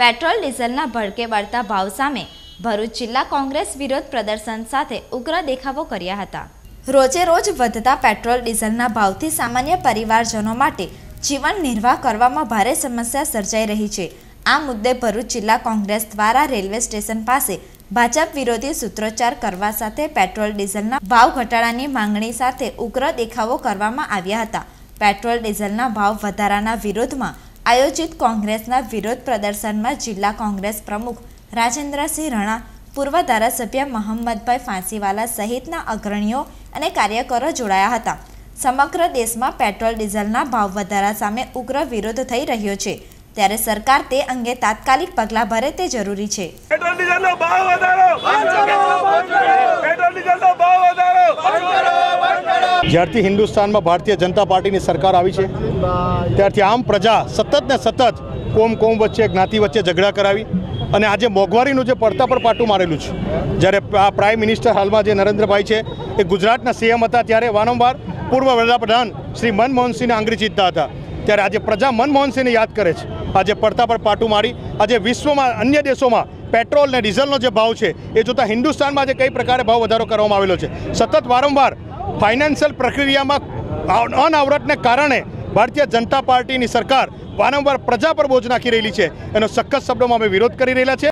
petrol ડીઝલના ભડકે વળતા ભાવ સામે ભરૂચ જિલ્લા કોંગ્રેસ વિરોધ પ્રદર્શન સાથે ઉગ્ર દેખાવો કર્યા હતા રોજે રોજ વધતા પેટ્રોલ ડીઝલના ભાવથી સામાન્ય પરિવારજનો માટે જીવન નિર્વાહ કરવામાં ભારે સમસ્યા સર્જાઈ રહી છે આ મુદ્દે ભરૂચ જિલ્લા કોંગ્રેસ દ્વારા રેલવે સ્ટેશન પાસે ભાજપ વિરોધી સૂત્રોચ્ચાર કરવા સાથે પેટ્રોલ ડીઝલના ભાવ ઘટાડાની માંગણી સાથે ઉગ્ર દેખાવો કરવામાં આવ્યા હતા પેટ્રોલ ડીઝલના ભાવ વધારાના વિરોધમાં આયોજિત કોંગ્રેસના વિરોધ પ્રદર્શનમાં જિલ્લા કોંગ્રેસ પ્રમુખ રાજેન્દ્રસિંહ રણા પૂર્વ ધારાસભ્ય મહમ્મદભાઈ ફાંસીવાલા સહિતના અગ્રણીઓ અને કાર્યકરો જોડાયા હતા સમગ્ર દેશમાં પેટ્રોલ ડીઝલના ભાવ વધારા સામે ઉગ્ર વિરોધ થઈ રહ્યો છે ત્યારે સરકાર તે અંગે તાત્કાલિક પગલાં ભરે તે જરૂરી છે પેટ્રોલ ડીઝલનો ભાવ વધારો જ્યારથી હિન્દુસ્તાનમાં ભારતીય જનતા પાર્ટીની સરકાર આવી છે ત્યારથી આમ પ્રજા સતત ને સતત કોમ કોમ વચ્ચે જ્ઞાતિ વચ્ચે ઝઘડા કરાવી અને આજે મોંઘવારીનું જે પડતા પર પાટું મારેલું છે જ્યારે પ્રાઇમ મિનિસ્ટર હાલમાં જે નરેન્દ્રભાઈ છે એ ગુજરાતના સીએમ હતા ત્યારે વારંવાર પૂર્વ વડાપ્રધાન શ્રી મનમોહનસિંહને આંગળી જીતતા હતા ત્યારે આજે પ્રજા મનમોહનસિંહને યાદ કરે છે આજે પડતા પર પાટું મારી આજે વિશ્વમાં અન્ય દેશોમાં પેટ્રોલ ને ડીઝલનો જે ભાવ છે એ જોતાં હિન્દુસ્તાનમાં આજે કઈ પ્રકારે ભાવ વધારો કરવામાં આવેલો છે સતત વારંવાર ફાઇનાન્શિયલ પ્રક્રિયામાં અનાવરતને કારણે ભારતીય જનતા પાર્ટીની સરકાર વારંવાર પ્રજા પર બોજ નાખી રહેલી છે એનો સખત શબ્દોમાં અમે વિરોધ કરી રહેલા છે